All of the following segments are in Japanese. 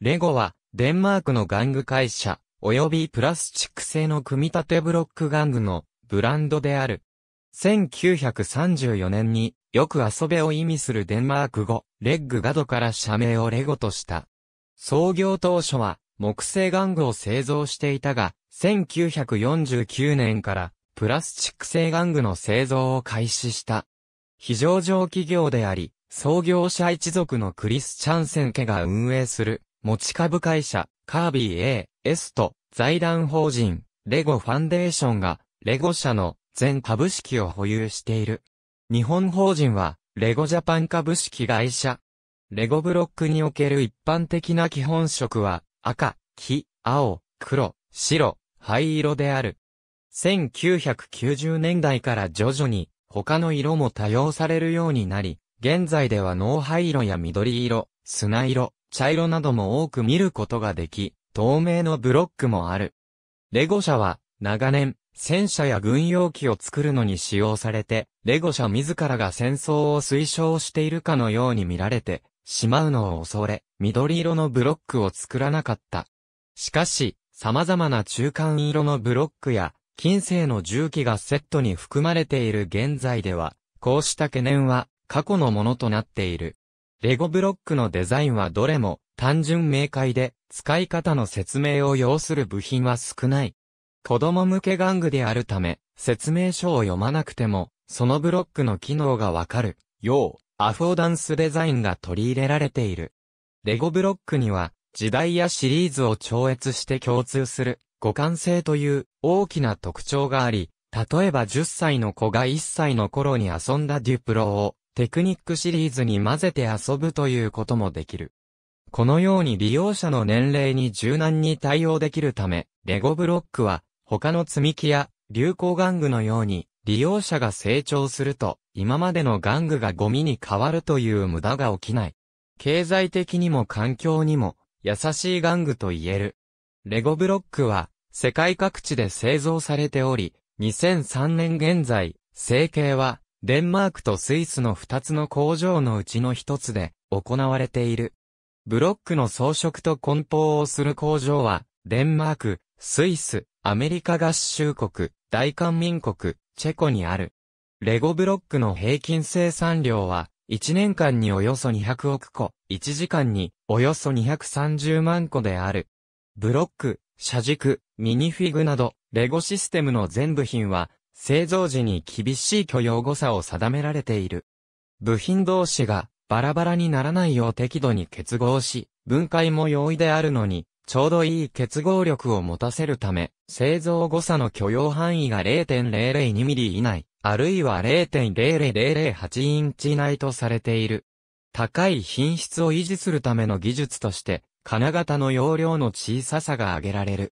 レゴは、デンマークの玩具会社、及びプラスチック製の組み立てブロック玩具のブランドである。1934年に、よく遊べを意味するデンマーク語、レッグガドから社名をレゴとした。創業当初は、木製玩具を製造していたが、1949年からプラスチック製玩具の製造を開始した。非常上企業であり、創業者一族のクリスチャンセン家が運営する持ち株会社、カービー A、S と、財団法人、レゴファンデーションが、レゴ社の全株式を保有している。日本法人は、レゴジャパン株式会社。レゴブロックにおける一般的な基本色は、赤、黄、青、黒、白、灰色である。1990年代から徐々に他の色も多用されるようになり、現在では脳灰色や緑色、砂色、茶色なども多く見ることができ、透明のブロックもある。レゴ社は、長年、戦車や軍用機を作るのに使用されて、レゴ社自らが戦争を推奨しているかのように見られて、しまうのを恐れ、緑色のブロックを作らなかった。しかし、様々な中間色のブロックや、近世の重機がセットに含まれている現在では、こうした懸念は過去のものとなっている。レゴブロックのデザインはどれも単純明快で使い方の説明を要する部品は少ない。子供向け玩具であるため説明書を読まなくてもそのブロックの機能がわかるようアフォーダンスデザインが取り入れられている。レゴブロックには時代やシリーズを超越して共通する互換性という大きな特徴があり、例えば10歳の子が1歳の頃に遊んだデュプロをテクニックシリーズに混ぜて遊ぶということもできる。このように利用者の年齢に柔軟に対応できるため、レゴブロックは他の積み木や流行玩具のように利用者が成長すると今までの玩具がゴミに変わるという無駄が起きない。経済的にも環境にも優しい玩具と言える。レゴブロックは世界各地で製造されており、2003年現在、成形はデンマークとスイスの2つの工場のうちの1つで行われている。ブロックの装飾と梱包をする工場は、デンマーク、スイス、アメリカ合衆国、大韓民国、チェコにある。レゴブロックの平均生産量は、1年間におよそ200億個、1時間におよそ230万個である。ブロック、車軸、ミニフィグなど、レゴシステムの全部品は、製造時に厳しい許容誤差を定められている。部品同士がバラバラにならないよう適度に結合し、分解も容易であるのに、ちょうどいい結合力を持たせるため、製造誤差の許容範囲が0.002ミリ以内、あるいは0.00008インチ以内とされている。高い品質を維持するための技術として、金型の容量の小ささが挙げられる。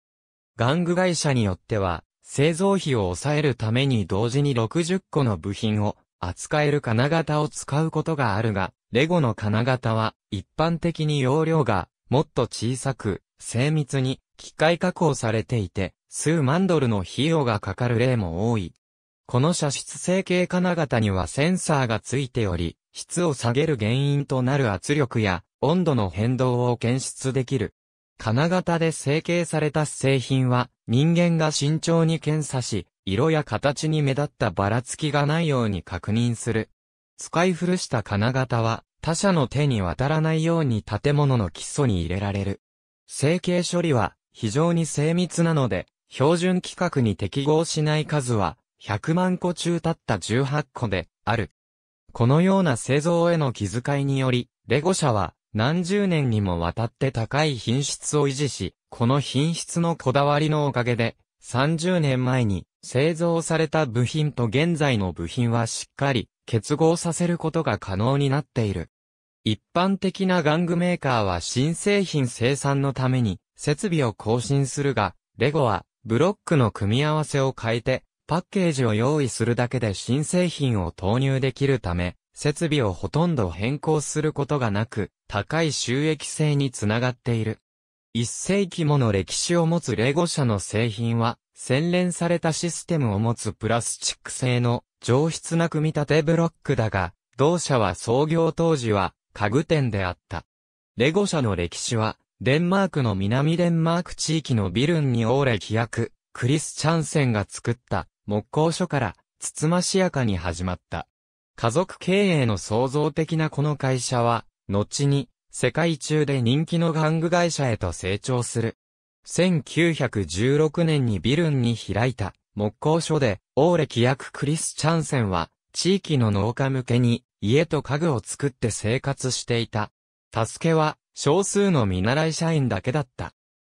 玩具会社によっては、製造費を抑えるために同時に60個の部品を扱える金型を使うことがあるが、レゴの金型は一般的に容量がもっと小さく、精密に機械加工されていて、数万ドルの費用がかかる例も多い。この射出成形金型にはセンサーがついており、質を下げる原因となる圧力や温度の変動を検出できる金型で成形された製品は、人間が慎重に検査し、色や形に目立ったばらつきがないように確認する。使い古した金型は、他者の手に渡らないように建物の基礎に入れられる。成形処理は、非常に精密なので、標準規格に適合しない数は、100万個中たった18個で、ある。このような製造への気遣いにより、レゴ社は、何十年にもわたって高い品質を維持し、この品質のこだわりのおかげで、30年前に製造された部品と現在の部品はしっかり結合させることが可能になっている。一般的な玩具メーカーは新製品生産のために設備を更新するが、レゴはブロックの組み合わせを変えてパッケージを用意するだけで新製品を投入できるため、設備をほとんど変更することがなく、高い収益性につながっている。一世紀もの歴史を持つレゴ社の製品は、洗練されたシステムを持つプラスチック製の上質な組み立てブロックだが、同社は創業当時は家具店であった。レゴ社の歴史は、デンマークの南デンマーク地域のビルンにオーレ飛躍、クリス・チャンセンが作った木工所から、つつましやかに始まった。家族経営の創造的なこの会社は、後に、世界中で人気の玩具会社へと成長する。1916年にビルンに開いた木工所で、オーレ規約クリスチャンセンは、地域の農家向けに、家と家具を作って生活していた。助けは、少数の見習い社員だけだった。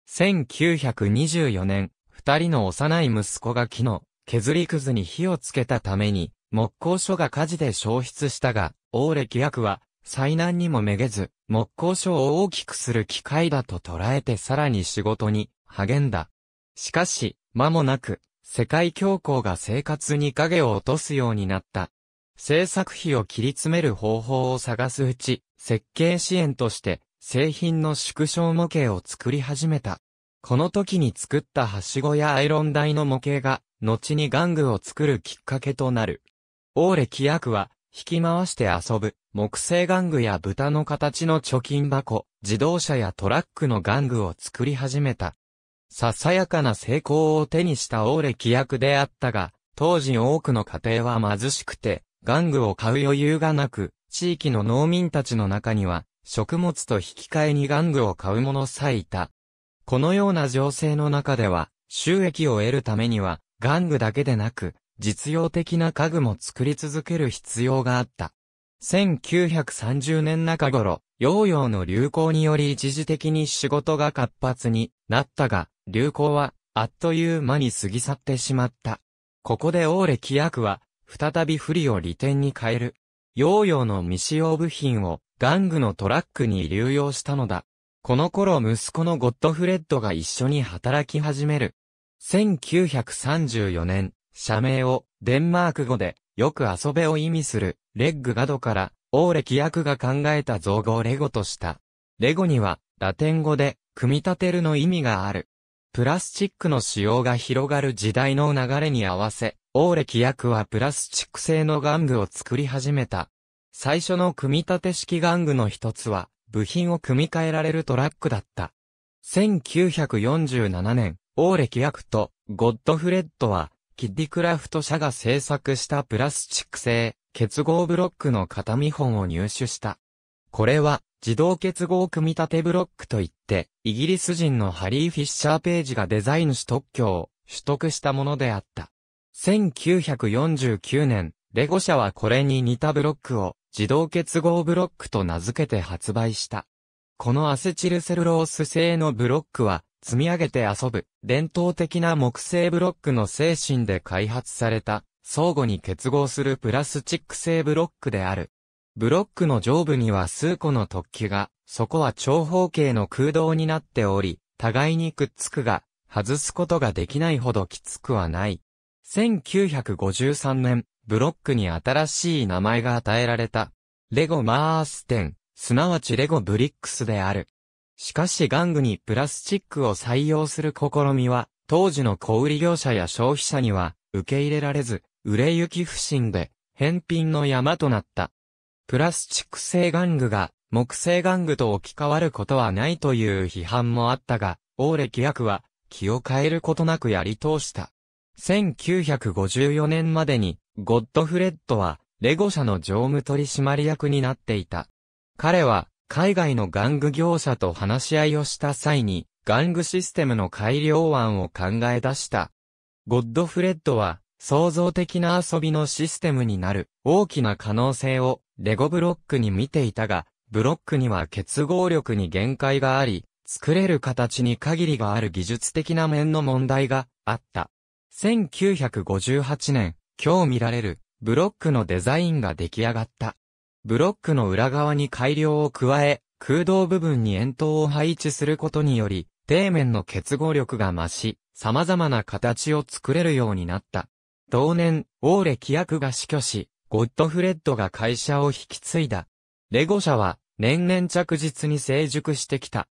1924年、二人の幼い息子が木の削りくずに火をつけたために、木工所が火事で消失したが、王歴役は、災難にもめげず、木工所を大きくする機会だと捉えてさらに仕事に励んだ。しかし、間もなく、世界恐慌が生活に影を落とすようになった。制作費を切り詰める方法を探すうち、設計支援として、製品の縮小模型を作り始めた。この時に作ったはしごやアイロン台の模型が、後に玩具を作るきっかけとなる。オーレ規約は、引き回して遊ぶ、木製玩具や豚の形の貯金箱、自動車やトラックの玩具を作り始めた。ささやかな成功を手にしたオーレ規約であったが、当時多くの家庭は貧しくて、玩具を買う余裕がなく、地域の農民たちの中には、食物と引き換えに玩具を買う者さえいた。このような情勢の中では、収益を得るためには、玩具だけでなく、実用的な家具も作り続ける必要があった。1930年中頃、ヨーヨーの流行により一時的に仕事が活発になったが、流行はあっという間に過ぎ去ってしまった。ここでオーレ規約は、再び不利を利点に変える。ヨーヨーの未使用部品を玩具のトラックに流用したのだ。この頃息子のゴッドフレッドが一緒に働き始める。1934年、社名をデンマーク語でよく遊べを意味するレッグガドから王歴役が考えた造語をレゴとした。レゴにはラテン語で組み立てるの意味がある。プラスチックの使用が広がる時代の流れに合わせ、王歴役はプラスチック製の玩具を作り始めた。最初の組み立て式玩具の一つは、部品を組み替えられるトラックだった。1947年、王歴役とゴッドフレッドはキッディクラフト社が製作したプラスチック製結合ブロックの型見本を入手した。これは自動結合組み立てブロックといって、イギリス人のハリー・フィッシャー・ページがデザインし特許を取得したものであった。1949年、レゴ社はこれに似たブロックを自動結合ブロックと名付けて発売した。このアセチルセルロース製のブロックは積み上げて遊ぶ、伝統的な木製ブロックの精神で開発された、相互に結合するプラスチック製ブロックである。ブロックの上部には数個の突起が、そこは長方形の空洞になっており、互いにくっつくが、外すことができないほどきつくはない。1953年、ブロックに新しい名前が与えられた。レゴマーステン、すなわちレゴブリックスである。しかし玩具にプラスチックを採用する試みは、当時の小売業者や消費者には受け入れられず、売れ行き不振で返品の山となった。プラスチック製玩具が木製玩具と置き換わることはないという批判もあったが、大歴役は気を変えることなくやり通した。1954年までにゴッドフレッドはレゴ社の常務取締役になっていた。彼は海外の玩具業者と話し合いをした際に、玩具システムの改良案を考え出した。ゴッドフレッドは、創造的な遊びのシステムになる大きな可能性をレゴブロックに見ていたが、ブロックには結合力に限界があり、作れる形に限りがある技術的な面の問題があった。1958年、今日見られるブロックのデザインが出来上がった。ブロックの裏側に改良を加え、空洞部分に円筒を配置することにより、底面の結合力が増し、様々な形を作れるようになった。同年、オーレ規約が死去し、ゴッドフレッドが会社を引き継いだ。レゴ社は、年々着実に成熟してきた。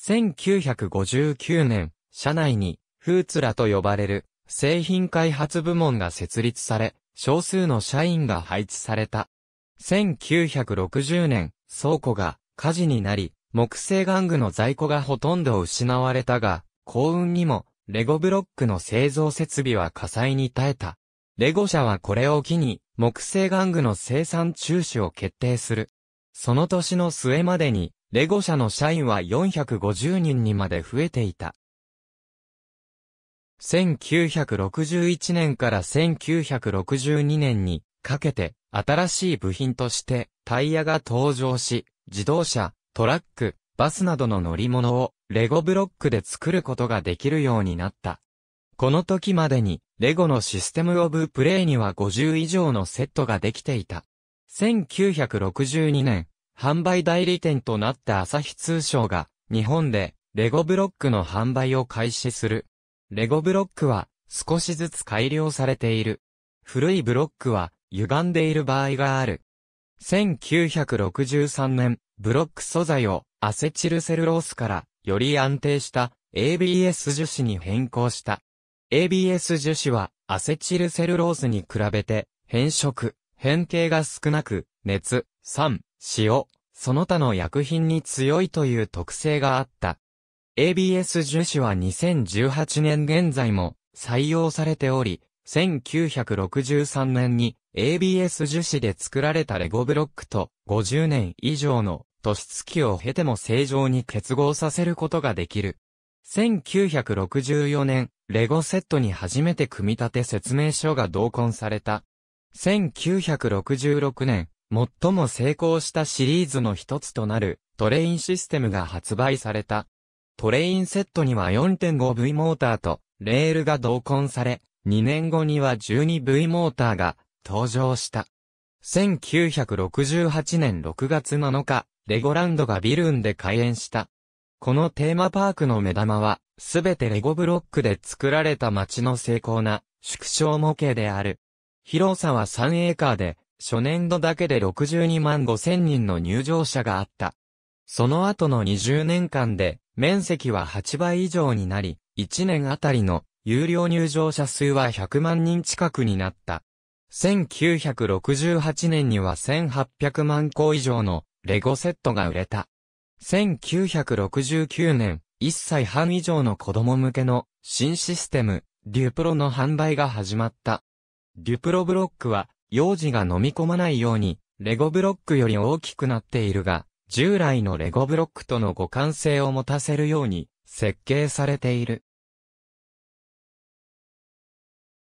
1959年、社内に、フーツラと呼ばれる、製品開発部門が設立され、少数の社員が配置された。1960年、倉庫が火事になり、木製玩具の在庫がほとんど失われたが、幸運にも、レゴブロックの製造設備は火災に耐えた。レゴ社はこれを機に、木製玩具の生産中止を決定する。その年の末までに、レゴ社の社員は450人にまで増えていた。1961年から1962年にかけて、新しい部品としてタイヤが登場し、自動車、トラック、バスなどの乗り物をレゴブロックで作ることができるようになった。この時までに、レゴのシステムオブプレイには50以上のセットができていた。1962年、販売代理店となった朝日通商が、日本で、レゴブロックの販売を開始する。レゴブロックは、少しずつ改良されている。古いブロックは、歪んでいる場合がある。1963年、ブロック素材をアセチルセルロースからより安定した ABS 樹脂に変更した。ABS 樹脂はアセチルセルロースに比べて変色、変形が少なく、熱、酸、塩、その他の薬品に強いという特性があった。ABS 樹脂は2018年現在も採用されており、1963年に ABS 樹脂で作られたレゴブロックと50年以上の年月を経ても正常に結合させることができる。1964年、レゴセットに初めて組み立て説明書が同梱された。1966年、最も成功したシリーズの一つとなるトレインシステムが発売された。トレインセットには 4.5V モーターとレールが同梱され、2年後には 12V モーターが登場した。1968年6月7日、レゴランドがビルンで開園した。このテーマパークの目玉は、すべてレゴブロックで作られた街の精巧な縮小模型である。広さは3エーカーで、初年度だけで62万5千人の入場者があった。その後の20年間で、面積は8倍以上になり、1年あたりの有料入場者数は100万人近くになった。1968年には1800万個以上のレゴセットが売れた。1969年、1歳半以上の子供向けの新システム、デュプロの販売が始まった。デュプロブロックは、幼児が飲み込まないように、レゴブロックより大きくなっているが、従来のレゴブロックとの互換性を持たせるように設計されている。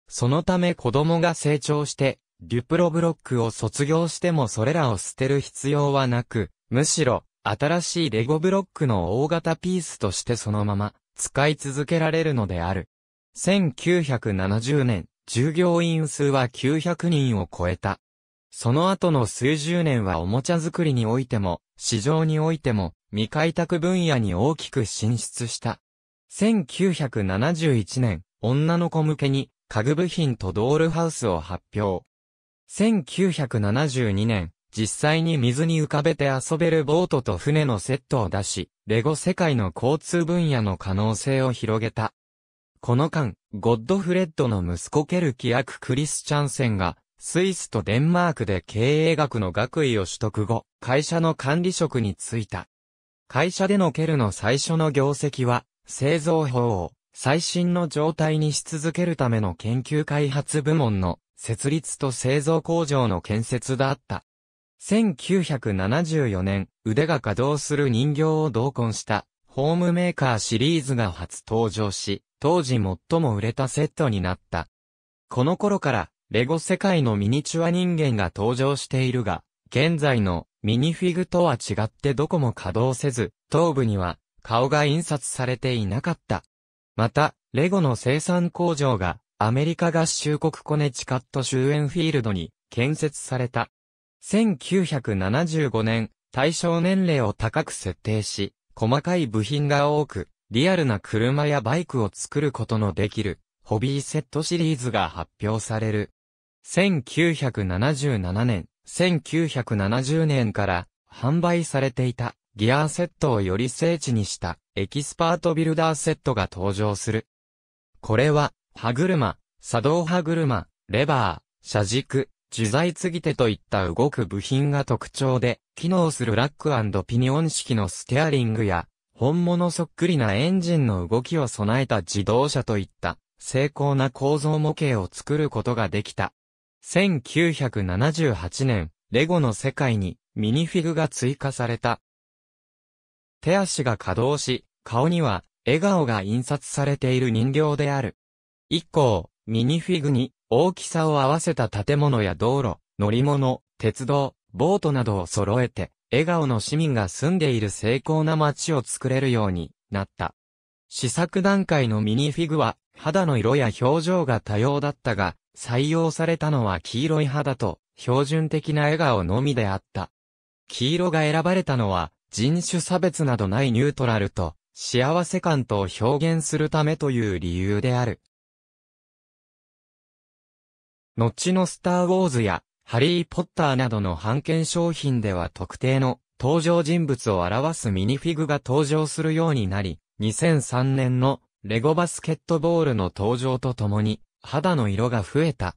そのため子供が成長して、デュプロブロックを卒業してもそれらを捨てる必要はなく、むしろ、新しいレゴブロックの大型ピースとしてそのまま、使い続けられるのである。1970年、従業員数は900人を超えた。その後の数十年はおもちゃ作りにおいても、市場においても、未開拓分野に大きく進出した。1971年、女の子向けに、家具部品とドールハウスを発表。1972年、実際に水に浮かべて遊べるボートと船のセットを出し、レゴ世界の交通分野の可能性を広げた。この間、ゴッドフレッドの息子ケルキ役クリスチャンセンが、スイスとデンマークで経営学の学位を取得後、会社の管理職に就いた。会社でのケルの最初の業績は、製造法を最新の状態にし続けるための研究開発部門の設立と製造工場の建設だった。1974年、腕が稼働する人形を同梱したホームメーカーシリーズが初登場し、当時最も売れたセットになった。この頃から、レゴ世界のミニチュア人間が登場しているが、現在のミニフィグとは違ってどこも稼働せず、頭部には顔が印刷されていなかった。また、レゴの生産工場がアメリカ合衆国コネチカット州エンフィールドに建設された。1975年、対象年齢を高く設定し、細かい部品が多く、リアルな車やバイクを作ることのできる、ホビーセットシリーズが発表される。1977年、1970年から販売されていた。ギアセットをより精緻にしたエキスパートビルダーセットが登場する。これは、歯車、作動歯車、レバー、車軸、自在継ぎ手といった動く部品が特徴で、機能するラックピニオン式のステアリングや、本物そっくりなエンジンの動きを備えた自動車といった、精巧な構造模型を作ることができた。1978年、レゴの世界にミニフィグが追加された。手足が稼働し、顔には笑顔が印刷されている人形である。一行、ミニフィグに大きさを合わせた建物や道路、乗り物、鉄道、ボートなどを揃えて、笑顔の市民が住んでいる精巧な街を作れるようになった。試作段階のミニフィグは肌の色や表情が多様だったが、採用されたのは黄色い肌と標準的な笑顔のみであった。黄色が選ばれたのは人種差別などないニュートラルと、幸せ感とを表現するためという理由である。後のスター・ウォーズや、ハリー・ポッターなどの版権商品では特定の登場人物を表すミニフィグが登場するようになり、2003年のレゴバスケットボールの登場とともに肌の色が増えた。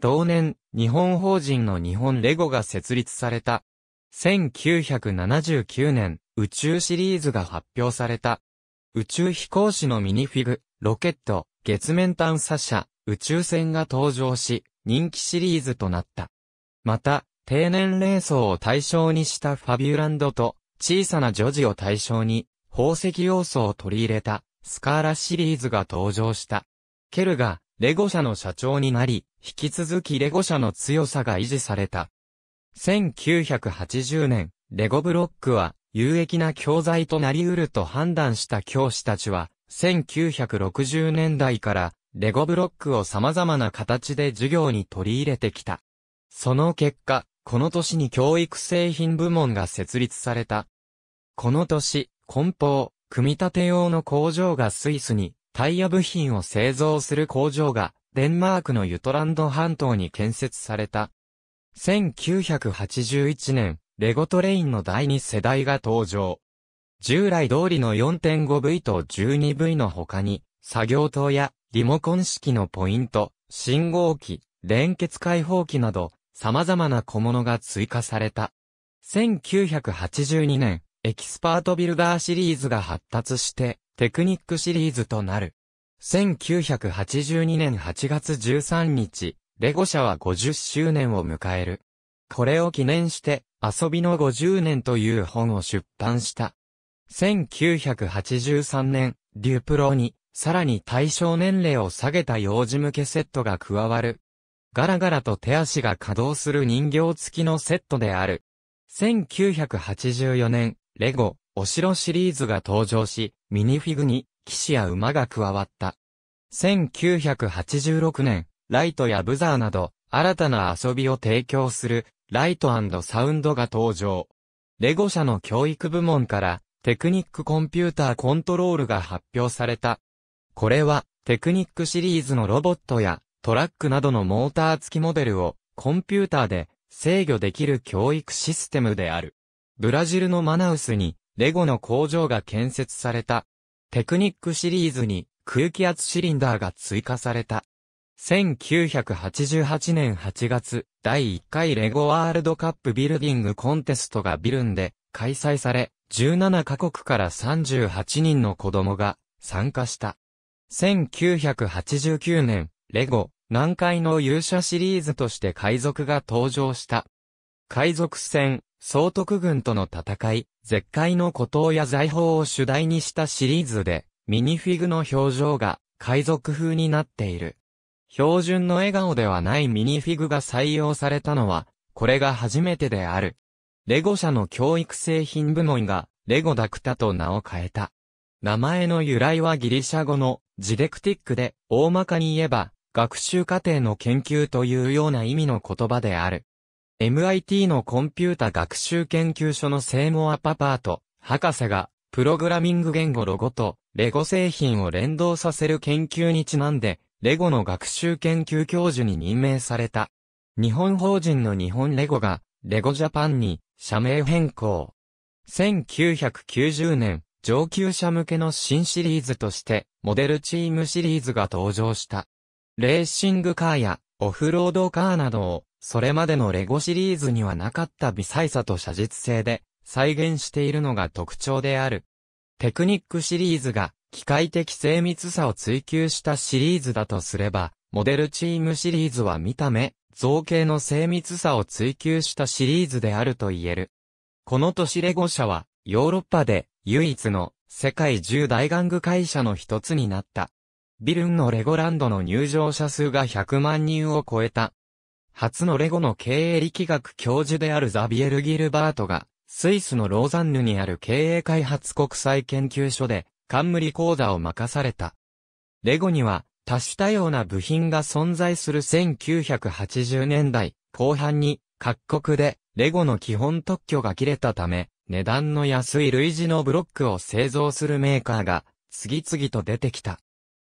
同年、日本法人の日本レゴが設立された1979年、宇宙シリーズが発表された。宇宙飛行士のミニフィグ、ロケット、月面探査車、宇宙船が登場し、人気シリーズとなった。また、低年齢層を対象にしたファビュランドと、小さな女児を対象に、宝石要素を取り入れた、スカーラシリーズが登場した。ケルが、レゴ社の社長になり、引き続きレゴ社の強さが維持された。1980年、レゴブロックは有益な教材となり得ると判断した教師たちは、1960年代からレゴブロックを様々な形で授業に取り入れてきた。その結果、この年に教育製品部門が設立された。この年、梱包、組み立て用の工場がスイスに、タイヤ部品を製造する工場が、デンマークのユトランド半島に建設された。1981年、レゴトレインの第2世代が登場。従来通りの 4.5V と 12V の他に、作業灯やリモコン式のポイント、信号機、連結開放機など、様々な小物が追加された。1982年、エキスパートビルダーシリーズが発達して、テクニックシリーズとなる。1982年8月13日、レゴ社は50周年を迎える。これを記念して、遊びの50年という本を出版した。1983年、デュプロに、さらに対象年齢を下げた幼児向けセットが加わる。ガラガラと手足が稼働する人形付きのセットである。1984年、レゴ、お城シリーズが登場し、ミニフィグに、騎士や馬が加わった。1986年、ライトやブザーなど、新たな遊びを提供する、ライトサウンドが登場。レゴ社の教育部門から、テクニックコンピューターコントロールが発表された。これは、テクニックシリーズのロボットや、トラックなどのモーター付きモデルを、コンピューターで、制御できる教育システムである。ブラジルのマナウスに、レゴの工場が建設された。テクニックシリーズに、空気圧シリンダーが追加された。1988年8月、第1回レゴワールドカップビルディングコンテストがビルンで開催され、17カ国から38人の子供が参加した。1989年、レゴ、南海の勇者シリーズとして海賊が登場した。海賊船、総督軍との戦い、絶海の孤島や財宝を主題にしたシリーズで、ミニフィグの表情が海賊風になっている。標準の笑顔ではないミニフィグが採用されたのは、これが初めてである。レゴ社の教育製品部門が、レゴダクタと名を変えた。名前の由来はギリシャ語のジデクティックで、大まかに言えば、学習過程の研究というような意味の言葉である。MIT のコンピュータ学習研究所のセイモア・パパーと、博士が、プログラミング言語ロゴと、レゴ製品を連動させる研究にちなんで、レゴの学習研究教授に任命された。日本法人の日本レゴが、レゴジャパンに社名変更。1990年、上級者向けの新シリーズとして、モデルチームシリーズが登場した。レーシングカーやオフロードカーなどを、それまでのレゴシリーズにはなかった微細さと写実性で再現しているのが特徴である。テクニックシリーズが機械的精密さを追求したシリーズだとすれば、モデルチームシリーズは見た目、造形の精密さを追求したシリーズであると言える。この年レゴ社は、ヨーロッパで唯一の世界10大玩具会社の一つになった。ビルンのレゴランドの入場者数が100万人を超えた。初のレゴの経営力学教授であるザビエル・ギルバートが、スイスのローザンヌにある経営開発国際研究所で、冠講座を任された。レゴには多種多様な部品が存在する1980年代後半に各国でレゴの基本特許が切れたため値段の安い類似のブロックを製造するメーカーが次々と出てきた。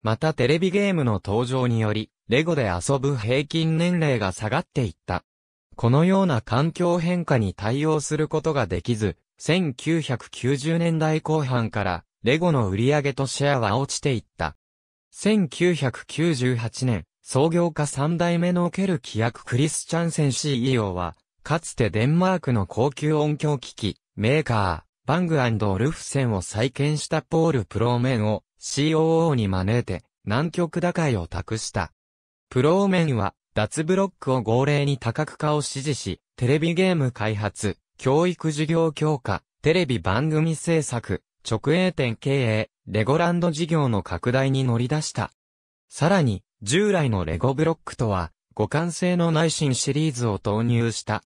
またテレビゲームの登場によりレゴで遊ぶ平均年齢が下がっていった。このような環境変化に対応することができず、1990年代後半からレゴの売り上げとシェアは落ちていった。1998年、創業家3代目のケル規約クリスチャンセン CEO は、かつてデンマークの高級音響機器、メーカー、バングオルフセンを再建したポール・プローメンを COO に招いて南極打開を託した。プローメンは脱ブロックを号令に多角化を支持し、テレビゲーム開発、教育事業強化、テレビ番組制作、直営店経営、レゴランド事業の拡大に乗り出した。さらに、従来のレゴブロックとは、互換性の内心シリーズを投入した。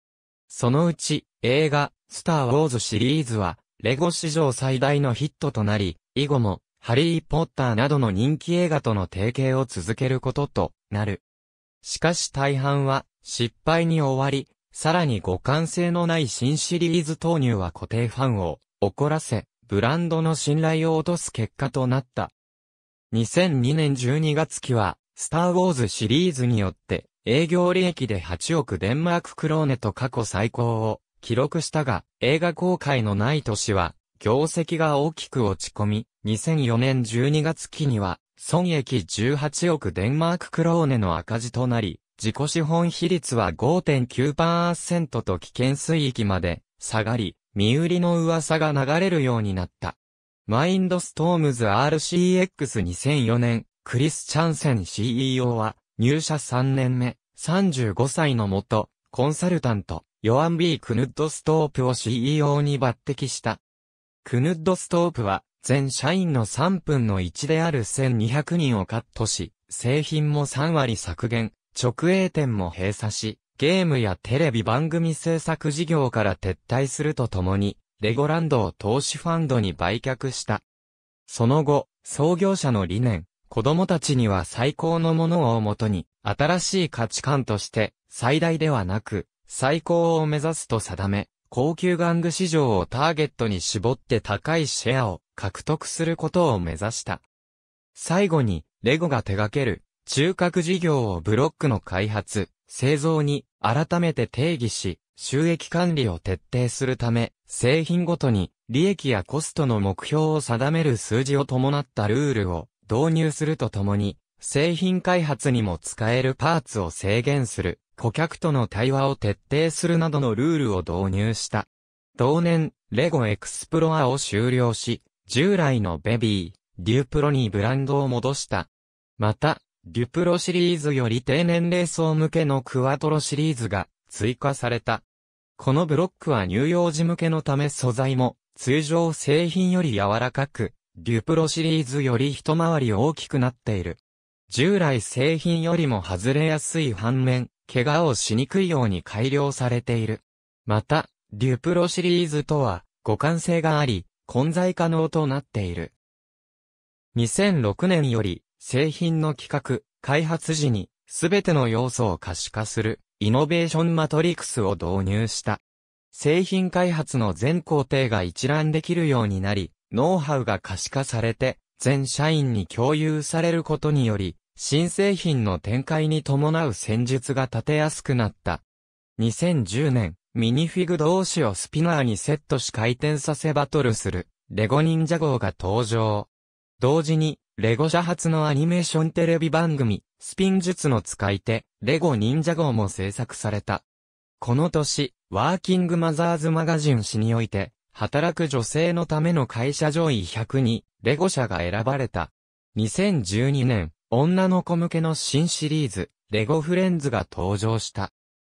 そのうち、映画、スター・ウォーズシリーズは、レゴ史上最大のヒットとなり、以後も、ハリー・ポッターなどの人気映画との提携を続けることとなる。しかし大半は、失敗に終わり、さらに互換性のない新シリーズ投入は固定ファンを怒らせ、ブランドの信頼を落とす結果となった。2002年12月期は、スターウォーズシリーズによって、営業利益で8億デンマーククローネと過去最高を記録したが、映画公開のない年は、業績が大きく落ち込み、2004年12月期には、損益18億デンマーククローネの赤字となり、自己資本比率は5.9%と危険水域まで下がり、身売りの噂が流れるようになった。マインドストームズ RCX2004 年、クリス・チャンセン CEO は、入社3年目、35歳のもと、コンサルタント、ヨアン・ビー・クヌッド・ストープを CEO に抜擢した。クヌッド・ストープは、全社員の3分の1である1200人をカットし、製品も3割削減、直営店も閉鎖し、ゲームやテレビ番組制作事業から撤退するとともに、レゴランドを投資ファンドに売却した。その後、創業者の理念、子供たちには最高のものをもとに、新しい価値観として、最大ではなく、最高を目指すと定め、高級玩具市場をターゲットに絞って高いシェアを獲得することを目指した。最後に、レゴが手掛ける、中核事業をブロックの開発、製造に改めて定義し、収益管理を徹底するため、製品ごとに利益やコストの目標を定める数字を伴ったルールを導入するとともに、製品開発にも使えるパーツを制限する、顧客との対話を徹底するなどのルールを導入した。同年、レゴエクスプロアを終了し、従来のベビー、デュープロにブランドを戻した。また、デュプロシリーズより低年齢層向けのクワトロシリーズが追加された。このブロックは乳幼児向けのため素材も通常製品より柔らかく、デュプロシリーズより一回り大きくなっている。従来製品よりも外れやすい反面、怪我をしにくいように改良されている。また、デュプロシリーズとは互換性があり、混在可能となっている。2006年より製品の企画、開発時に、すべての要素を可視化する、イノベーションマトリクスを導入した。製品開発の全工程が一覧できるようになり、ノウハウが可視化されて、全社員に共有されることにより、新製品の展開に伴う戦術が立てやすくなった。2010年、ミニフィグ同士をスピナーにセットし回転させバトルする、レゴ忍者号が登場。同時に、レゴ社発のアニメーションテレビ番組、スピン術の使い手、レゴ忍者号も制作された。この年、ワーキングマザーズマガジン誌において、働く女性のための会社上位100に、レゴ社が選ばれた。2012年、女の子向けの新シリーズ、レゴフレンズが登場した。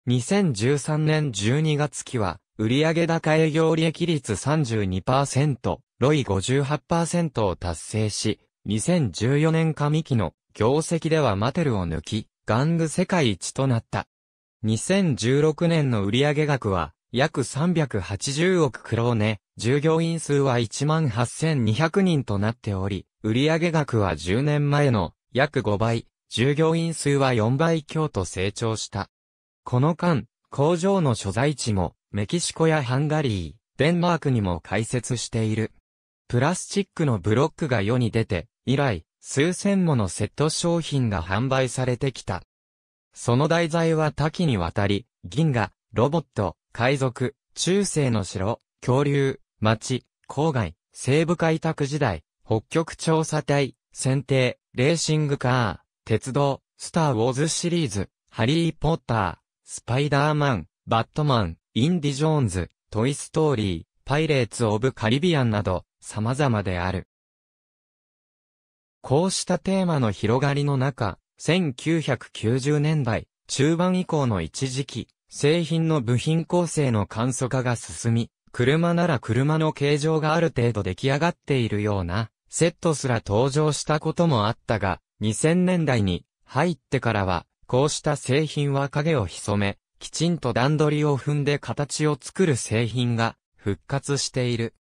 2013年12月期は、売上高営業利益率32%、ロイ58%を達成し、2014年上期の業績ではマテルを抜き、玩具世界一となった。2016年の売上額は約380億クローネ、従業員数は18,200人となっており、売上額は10年前の約5倍、従業員数は4倍強と成長した。この間、工場の所在地もメキシコやハンガリー、デンマークにも開設している。プラスチックのブロックが世に出て、以来、数千ものセット商品が販売されてきた。その題材は多岐にわたり、銀河、ロボット、海賊、中世の城、恐竜、町、郊外、西部開拓時代、北極調査隊、選定、レーシングカー、鉄道、スター・ウォーズシリーズ、ハリー・ポッター、スパイダーマン、バットマン、インディ・ジョーンズ、トイ・ストーリー、パイレーツ・オブ・カリビアンなど、様々である。こうしたテーマの広がりの中、1990年代中盤以降の一時期、製品の部品構成の簡素化が進み、車なら車の形状がある程度出来上がっているような、セットすら登場したこともあったが、2000年代に入ってからは、こうした製品は影を潜め、きちんと段取りを踏んで形を作る製品が復活している。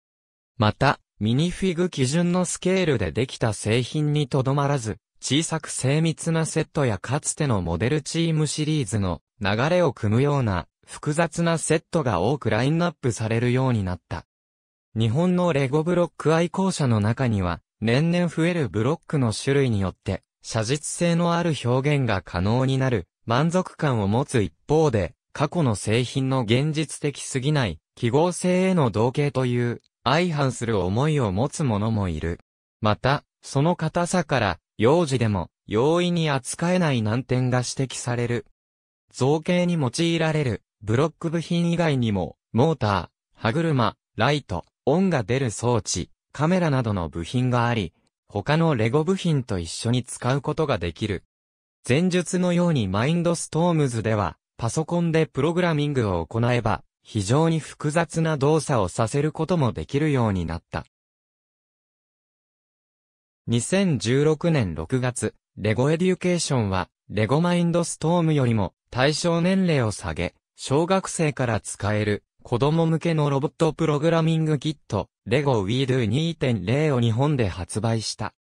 また、ミニフィグ基準のスケールでできた製品にとどまらず、小さく精密なセットやかつてのモデルチームシリーズの流れを組むような複雑なセットが多くラインナップされるようになった。日本のレゴブロック愛好者の中には、年々増えるブロックの種類によって、写実性のある表現が可能になる、満足感を持つ一方で、過去の製品の現実的すぎない、記号性への同型という相反する思いを持つ者もいる。また、その硬さから、幼児でも容易に扱えない難点が指摘される。造形に用いられるブロック部品以外にも、モーター、歯車、ライト、音が出る装置、カメラなどの部品があり、他のレゴ部品と一緒に使うことができる。前述のようにマインドストームズでは、パソコンでプログラミングを行えば、非常に複雑な動作をさせることもできるようになった。2016年6月、レゴエデュケーションは、レゴマインドストームよりも対象年齢を下げ、小学生から使える子供向けのロボットプログラミングキット、レゴ WeDo 2.0を日本で発売した。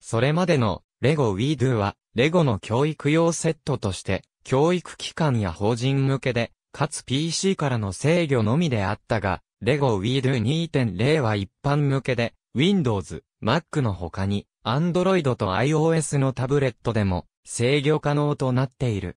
それまでのレゴ WeDo は、レゴの教育用セットとして、教育機関や法人向けでかつ PC からの制御のみであったが、レゴ WeDo 2.0は一般向けで、Windows、Mac の他に、Android と iOS のタブレットでも制御可能となっている。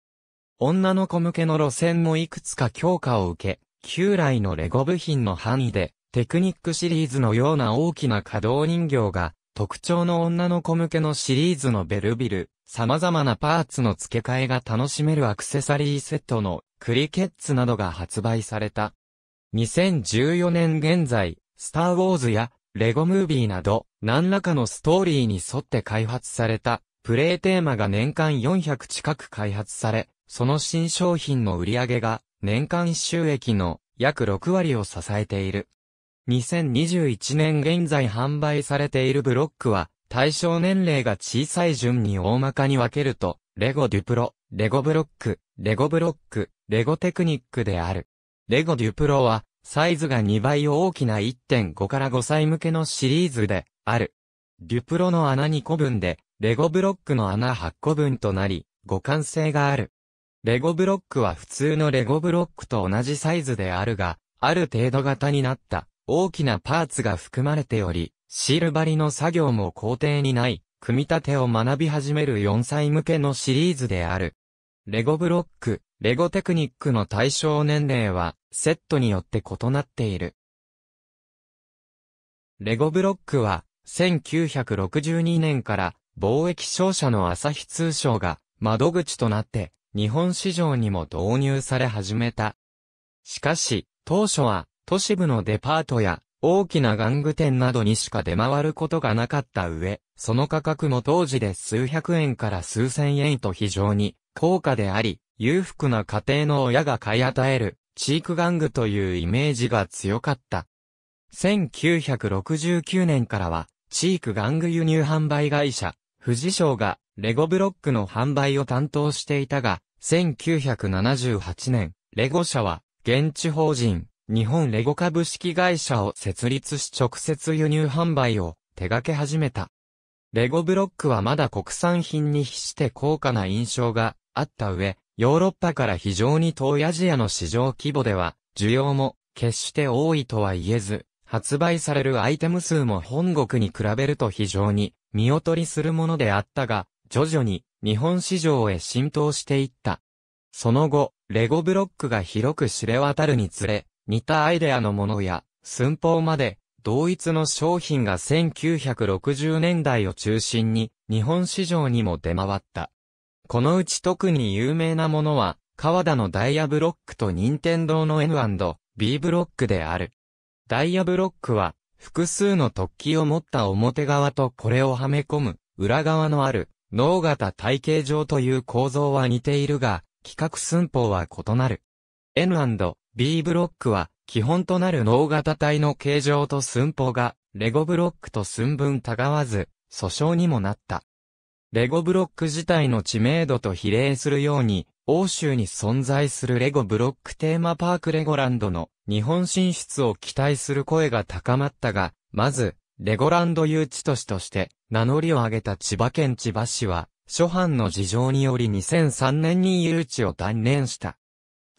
女の子向けの路線もいくつか強化を受け、旧来のレゴ部品の範囲で、テクニックシリーズのような大きな稼働人形が、特徴の女の子向けのシリーズのベルビル、様々なパーツの付け替えが楽しめるアクセサリーセットのクリケッツなどが発売された。2014年現在、スター・ウォーズやレゴムービーなど、何らかのストーリーに沿って開発された、プレイテーマが年間400近く開発され、その新商品の売り上げが、年間収益の約6割を支えている。2021年現在販売されているブロックは、対象年齢が小さい順に大まかに分けると、レゴデュプロ、レゴブロック、レゴブロック、レゴテクニックである。レゴデュプロは、サイズが2倍大きな1.5から5歳向けのシリーズである。デュプロの穴2個分で、レゴブロックの穴8個分となり、互換性がある。レゴブロックは普通のレゴブロックと同じサイズであるが、ある程度型になった大きなパーツが含まれており、シール張りの作業も工程にない、組み立てを学び始める4歳向けのシリーズである。レゴブロック、レゴテクニックの対象年齢は、セットによって異なっている。レゴブロックは、1962年から貿易商社の朝日通商が窓口となって日本市場にも導入され始めた。しかし、当初は都市部のデパートや大きな玩具店などにしか出回ることがなかった上、その価格も当時で数百円から数千円と非常に高価であり、裕福な家庭の親が買い与える、チーク玩具というイメージが強かった。1969年からは、チーク玩具輸入販売会社、富士省が、レゴブロックの販売を担当していたが、1978年、レゴ社は、現地法人、日本レゴ株式会社を設立し直接輸入販売を手掛け始めた。レゴブロックはまだ国産品に比して高価な印象があった上、ヨーロッパから非常に遠いアジアの市場規模では、需要も決して多いとは言えず、発売されるアイテム数も本国に比べると非常に見劣りするものであったが、徐々に日本市場へ浸透していった。その後、レゴブロックが広く知れ渡るにつれ、似たアイデアのものや寸法まで、同一の商品が1960年代を中心に日本市場にも出回った。このうち特に有名なものは、川田のダイヤブロックと任天堂の N&B ブロックである。ダイヤブロックは、複数の突起を持った表側とこれをはめ込む、裏側のある、脳型体系上という構造は似ているが、企画寸法は異なる。N&B ブロックは、基本となる脳型体の形状と寸法が、レゴブロックと寸分たがわず、訴訟にもなった。レゴブロック自体の知名度と比例するように、欧州に存在するレゴブロックテーマパークレゴランドの日本進出を期待する声が高まったが、まず、レゴランド誘致都市として名乗りを上げた千葉県千葉市は、諸般の事情により2003年に誘致を断念した。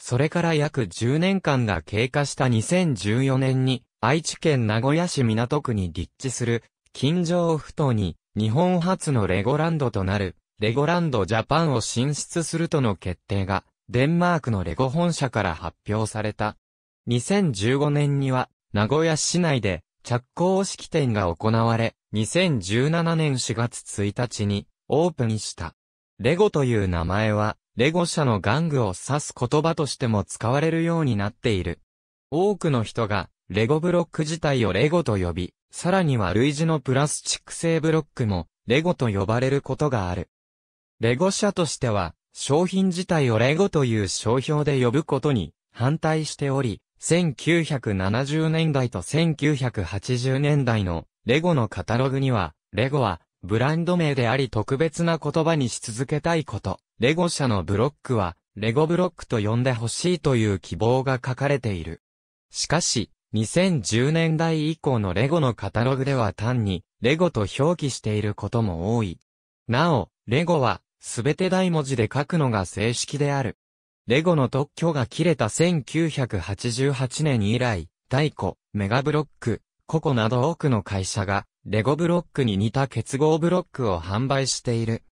それから約10年間が経過した2014年に、愛知県名古屋市港区に立地する、近所オフに日本初のレゴランドとなる、レゴランドジャパンを進出するとの決定が、デンマークのレゴ本社から発表された。2015年には、名古屋市内で、着工式典が行われ、2017年4月1日に、オープンした。レゴという名前は、レゴ社の玩具を指す言葉としても使われるようになっている。多くの人が、レゴブロック自体をレゴと呼び、さらには類似のプラスチック製ブロックも、レゴと呼ばれることがある。レゴ社としては、商品自体をレゴという商標で呼ぶことに反対しており、1970年代と1980年代のレゴのカタログには、レゴはブランド名であり特別な言葉にし続けたいこと、レゴ社のブロックはレゴブロックと呼んでほしいという希望が書かれている。しかし、2010年代以降のレゴのカタログでは単に、レゴと表記していることも多い。なお、レゴは、すべて大文字で書くのが正式である。レゴの特許が切れた1988年以来、太古、メガブロック、ココなど多くの会社が、レゴブロックに似た結合ブロックを販売している。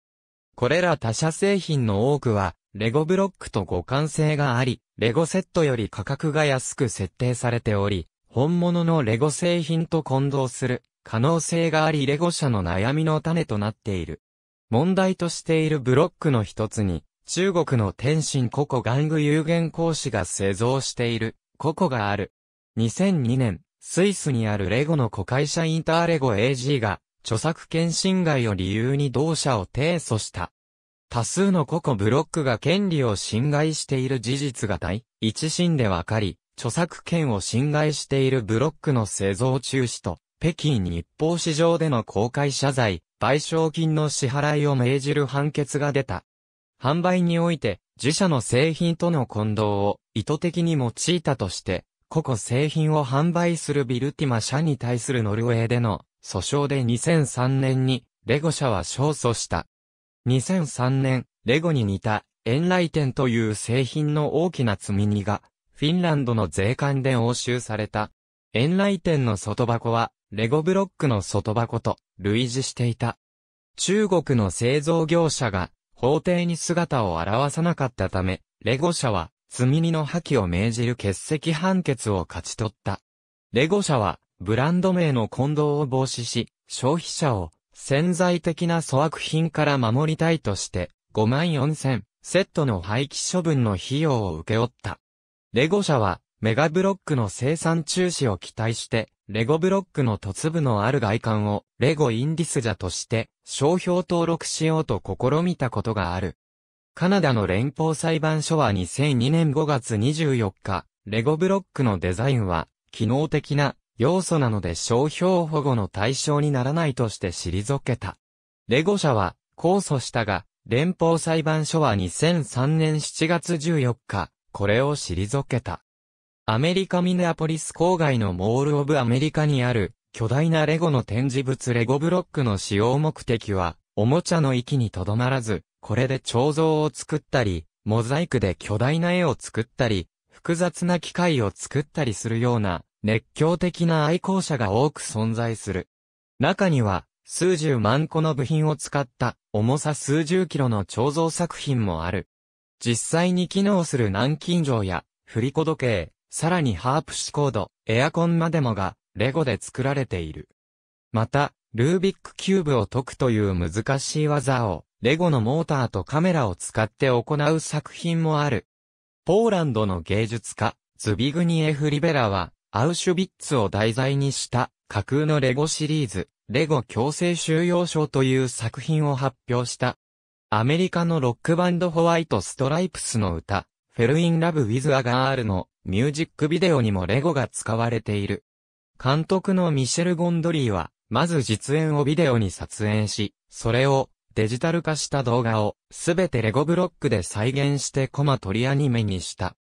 これら他社製品の多くは、レゴブロックと互換性があり、レゴセットより価格が安く設定されており、本物のレゴ製品と混同する可能性がありレゴ社の悩みの種となっている。問題としているブロックの一つに、中国の天津ココ玩具有限講師が製造しているココがある。2002年、スイスにあるレゴの子会社インターレゴ AG が、著作権侵害を理由に同社を提訴した。多数のココブロックが権利を侵害している事実が第一審で分かり、著作権を侵害しているブロックの製造中止と、北京日報市場での公開謝罪、賠償金の支払いを命じる判決が出た。販売において、自社の製品との混同を意図的に用いたとして、個々製品を販売するビルティマ社に対するノルウェーでの訴訟で2003年にレゴ社は勝訴した。2003年、レゴに似たエンライテンという製品の大きな積み荷がフィンランドの税関で押収された。円来店の外箱は、レゴブロックの外箱と類似していた。中国の製造業者が、法廷に姿を現さなかったため、レゴ社は、積荷の破棄を命じる欠席判決を勝ち取った。レゴ社は、ブランド名の混同を防止し、消費者を潜在的な粗悪品から守りたいとして、5万4000セットの廃棄処分の費用を受け負った。レゴ社は、メガブロックの生産中止を期待して、レゴブロックの突部のある外観を、レゴインディスジャとして、商標登録しようと試みたことがある。カナダの連邦裁判所は2002年5月24日、レゴブロックのデザインは、機能的な要素なので商標保護の対象にならないとして退けた。レゴ社は、控訴したが、連邦裁判所は2003年7月14日、これを退けた。アメリカミネアポリス郊外のモール・オブ・アメリカにある巨大なレゴの展示物レゴブロックの使用目的は、おもちゃの域にとどまらず、これで彫像を作ったり、モザイクで巨大な絵を作ったり、複雑な機械を作ったりするような熱狂的な愛好者が多く存在する。中には数十万個の部品を使った重さ数十キロの彫像作品もある。実際に機能する南京錠や、振り子時計、さらにハープシコード、エアコンまでもが、レゴで作られている。また、ルービックキューブを解くという難しい技を、レゴのモーターとカメラを使って行う作品もある。ポーランドの芸術家、ズビグニエフ・リベラは、アウシュビッツを題材にした架空のレゴシリーズ、レゴ強制収容所という作品を発表した。アメリカのロックバンドホワイトストライプスの歌、フェルインラブウィズアガールのミュージックビデオにもレゴが使われている。監督のミシェル・ゴンドリーは、まず実演をビデオに撮影し、それをデジタル化した動画をすべてレゴブロックで再現してコマ取りアニメにした。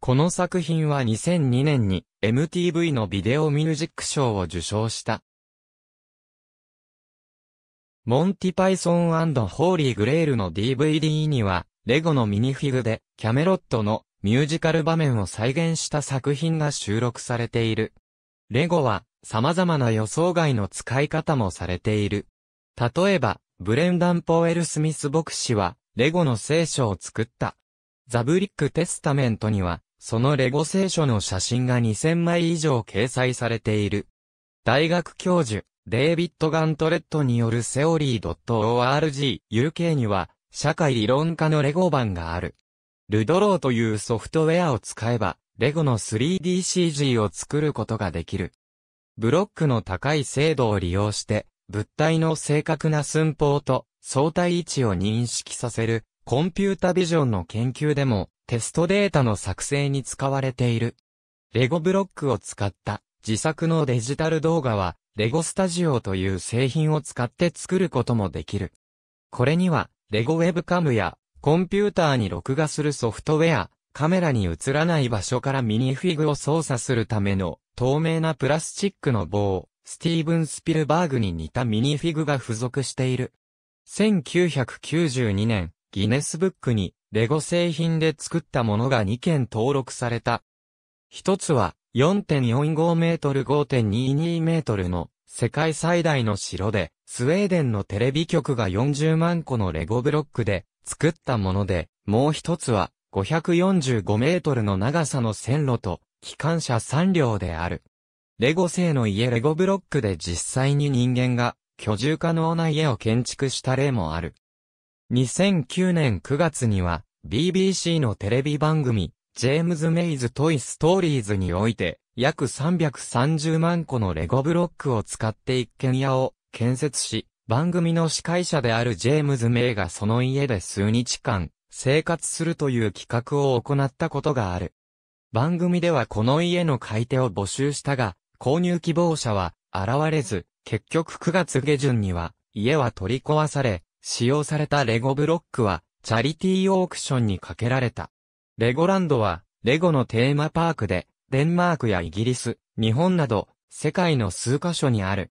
この作品は2002年に MTV のビデオミュージック賞を受賞した。モンティパイソンホーリーグレールの DVD には、レゴのミニフィグで、キャメロットのミュージカル場面を再現した作品が収録されている。レゴは、様々な予想外の使い方もされている。例えば、ブレンダン・ポエル・スミス牧師は、レゴの聖書を作った。ザブリック・テスタメントには、そのレゴ聖書の写真が2000枚以上掲載されている。大学教授、デイビッド・ガントレットによるセオリー .org、UK には、社会理論家のレゴ版がある。ルドローというソフトウェアを使えば、レゴの 3DCG を作ることができる。ブロックの高い精度を利用して、物体の正確な寸法と相対位置を認識させる、コンピュータビジョンの研究でも、テストデータの作成に使われている。レゴブロックを使った自作のデジタル動画は、レゴスタジオという製品を使って作ることもできる。これには、レゴウェブカムや、コンピューターに録画するソフトウェア、カメラに映らない場所からミニフィグを操作するための、透明なプラスチックの棒、スティーブン・スピルバーグに似たミニフィグが付属している。1992年、ギネスブックに、レゴ製品で作ったものが2件登録された。一つは、4.45メートル5.22メートルの世界最大の城で、スウェーデンのテレビ局が40万個のレゴブロックで作ったもので、もう一つは545メートルの長さの線路と機関車3両である。レゴ製の家レゴブロックで実際に人間が居住可能な家を建築した例もある。2009年9月には BBC のテレビ番組ジェームズ・メイズ・トイ・ストーリーズにおいて、約330万個のレゴブロックを使って一軒家を建設し、番組の司会者であるジェームズ・メイがその家で数日間、生活するという企画を行ったことがある。番組ではこの家の買い手を募集したが、購入希望者は現れず、結局9月下旬には家は取り壊され、使用されたレゴブロックはチャリティーオークションにかけられた。レゴランドは、レゴのテーマパークで、デンマークやイギリス、日本など、世界の数カ所にある。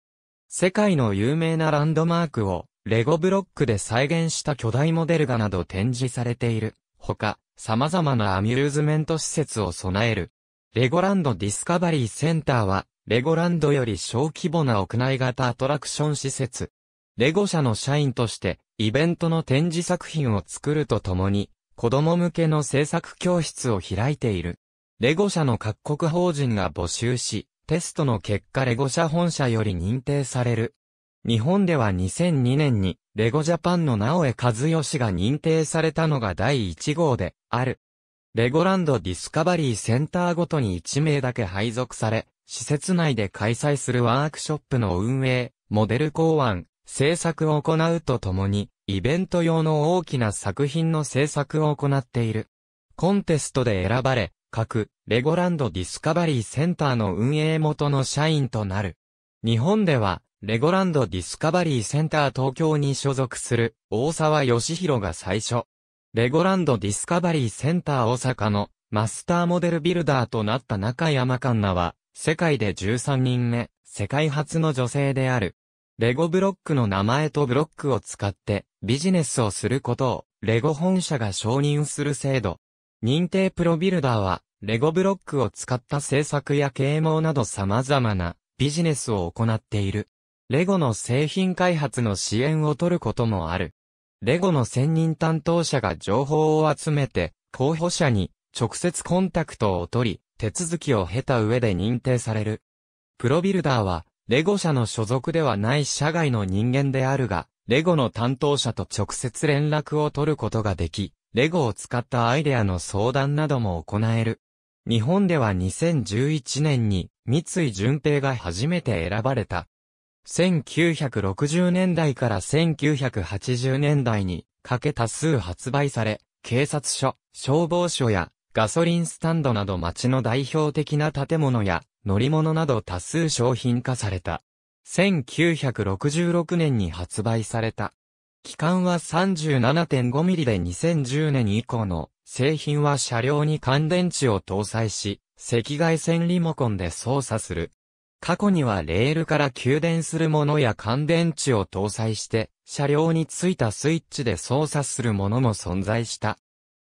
世界の有名なランドマークを、レゴブロックで再現した巨大モデル画など展示されている。ほか、様々なアミューズメント施設を備える。レゴランドディスカバリーセンターは、レゴランドより小規模な屋内型アトラクション施設。レゴ社の社員として、イベントの展示作品を作るとともに、子供向けの制作教室を開いている。レゴ社の各国法人が募集し、テストの結果レゴ社本社より認定される。日本では2002年に、レゴジャパンの直江和義が認定されたのが第1号で、ある。レゴランドディスカバリーセンターごとに1名だけ配属され、施設内で開催するワークショップの運営、モデル考案、制作を行うとともに、イベント用の大きな作品の制作を行っている。コンテストで選ばれ、各、レゴランドディスカバリーセンターの運営元の社員となる。日本では、レゴランドディスカバリーセンター東京に所属する大沢義弘が最初。レゴランドディスカバリーセンター大阪のマスターモデルビルダーとなった中山環奈は世界で13人目、世界初の女性である。レゴブロックの名前とブロックを使ってビジネスをすることをレゴ本社が承認する制度。認定プロビルダーはレゴブロックを使った制作や啓蒙など様々なビジネスを行っている。レゴの製品開発の支援を取ることもある。レゴの専任担当者が情報を集めて、候補者に直接コンタクトを取り、手続きを経た上で認定される。プロビルダーは、レゴ社の所属ではない社外の人間であるが、レゴの担当者と直接連絡を取ることができ、レゴを使ったアイデアの相談なども行える。日本では2011年に三井淳平が初めて選ばれた。1960年代から1980年代にかけ多数発売され、警察署、消防署やガソリンスタンドなど街の代表的な建物や乗り物など多数商品化された。1966年に発売された。期間は3 7 5ミリで2010年以降の製品は車両に乾電池を搭載し、赤外線リモコンで操作する。過去にはレールから給電するものや乾電池を搭載して、車両についたスイッチで操作するものも存在した。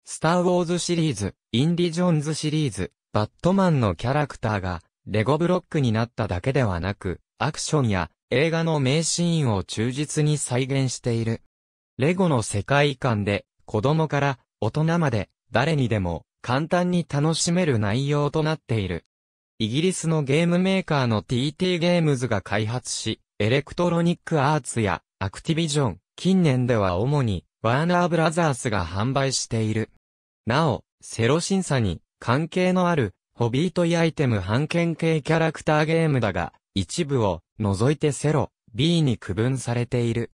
スターウォーズシリーズ、インディ・ジョーンズシリーズ、バットマンのキャラクターがレゴブロックになっただけではなく、アクションや映画の名シーンを忠実に再現している。レゴの世界観で、子供から大人まで、誰にでも簡単に楽しめる内容となっている。イギリスのゲームメーカーの TT ゲームズが開発し、エレクトロニックアーツやアクティビジョン、近年では主にワーナーブラザースが販売している。なお、セロ審査に関係のあるホビートイアイテム半券系キャラクターゲームだが、一部を除いてセロ、B に区分されている。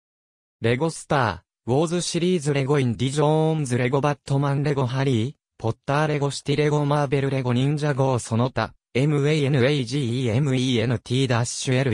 レゴスター、ウォーズシリーズレゴインディジョーンズレゴバットマンレゴハリー、ポッターレゴシティレゴマーベルレゴ忍者号その他、m a n a g e m e n t l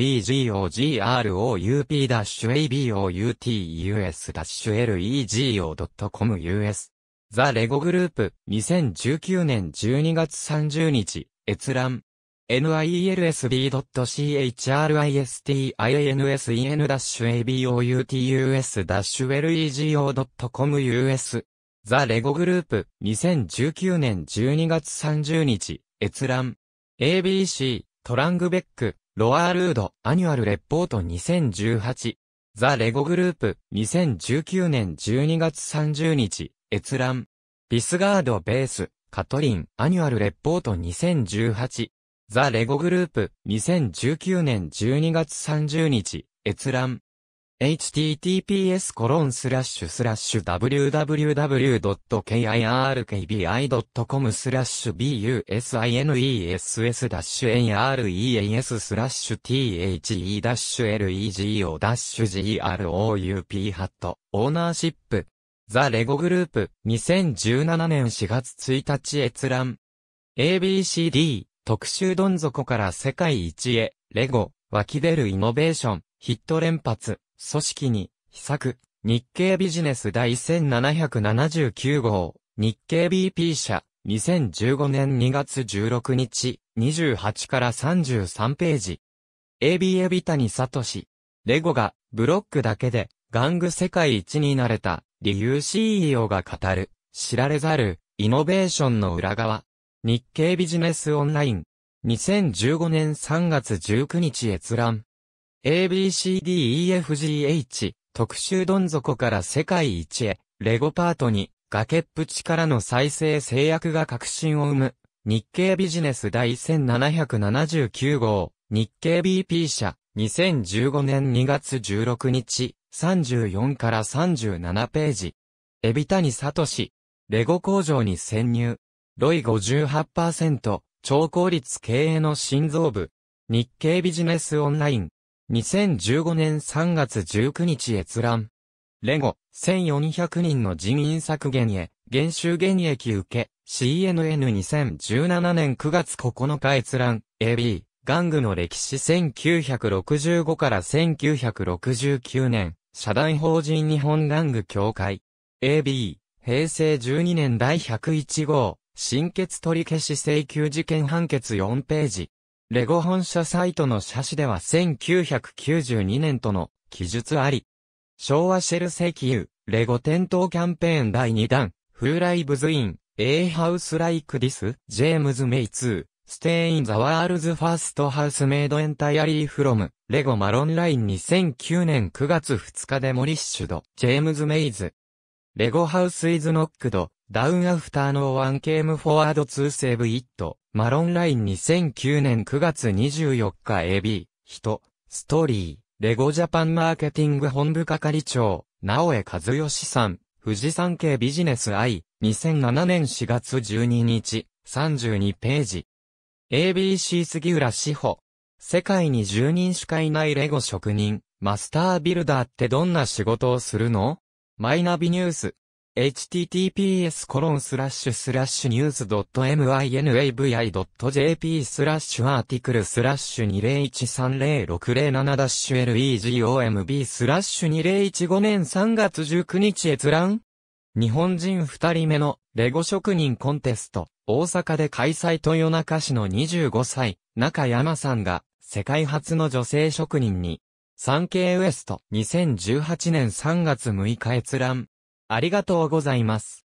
e g o g r o u p a b o u t u s l e g o c o m u s ザ・レゴグループ、2019年12月30日、閲覧。n i e l s b c h r i s t i a n s e n a b o u t u s l e g o c o m u s ザ・レゴグループ、2019年12月30日、閲覧。ABC、トラングベック、ロアールード、アニュアルレポート2018。ザ・レゴグループ、2019年12月30日、閲覧。ビスガードベース、カトリン、アニュアルレポート2018。ザ・レゴグループ、2019年12月30日、閲覧。https コロンスラッシュスラッシュ www.kirkbi.com スラッシュ b u s i n e s s nareas スラッシュ the ダッシュ lego ダッシュ group ハットオーナーシップザ・レゴグループ、2017年4月1日閲覧。ABCD、特集どん底から世界一へ、レゴ、湧き出るイノベーション、ヒット連発、組織に、秘策、日経ビジネス第1779号、日経 BP 社、2015年2月16日、28から33ページ。AB エビタ谷聡。レゴが、ブロックだけで、玩具世界一になれた。理由 CEO が語る、知られざる、イノベーションの裏側。日経ビジネスオンライン。2015年3月19日閲覧。ABCDEFGH 特集どん底から世界一へ、レゴパートに、崖っぷちからの再生制約が革新を生む。日経ビジネス第1779号、日経 BP 社、2015年2月16日。34から37ページ。エビタニサトシ。レゴ工場に潜入。ロイ58%、超効率経営の心臓部。日経ビジネスオンライン。2015年3月19日閲覧。レゴ、1400人の人員削減へ、減収減益受け、CNN2017 年9月9日閲覧、AB、玩具の歴史1965から1969年。社団法人日本玩具協会。AB、平成12年第101号、新決取り消し請求事件判決4ページ。レゴ本社サイトの写真では1992年との記述あり。昭和シェル石油、レゴ店頭キャンペーン第2弾、フーライブズイン、A ハウスライクディス、ジェームズ・メイツー、Stay in the World's First House Made Entirely from Lego Maron Line 2009年9月2日デモリッシュド、ジェームズ・メイズ。Lego House is knocked, down after no one came forward to save it. マロンライン2009年9月24日 AB、人、ストーリー、レゴジャパンマーケティング本部係長、直江和義さん、富士山系ビジネス I、2007年4月12日、32ページ。ABC 杉浦志保。世界に10人しかいないレゴ職人、マスタービルダーってどんな仕事をするのマイナビニュース。https コロンスラッシュスラッシュニュース .minavi.jp スラッシュアーティクルスラッシュ20130607ダッシュ legomb スラッシュ2015年3月19日閲覧日本人2人目のレゴ職人コンテスト。大阪で開催豊中市の25歳、中山さんが、世界初の女性職人に、産経ウエスト2018年3月6日閲覧。ありがとうございます。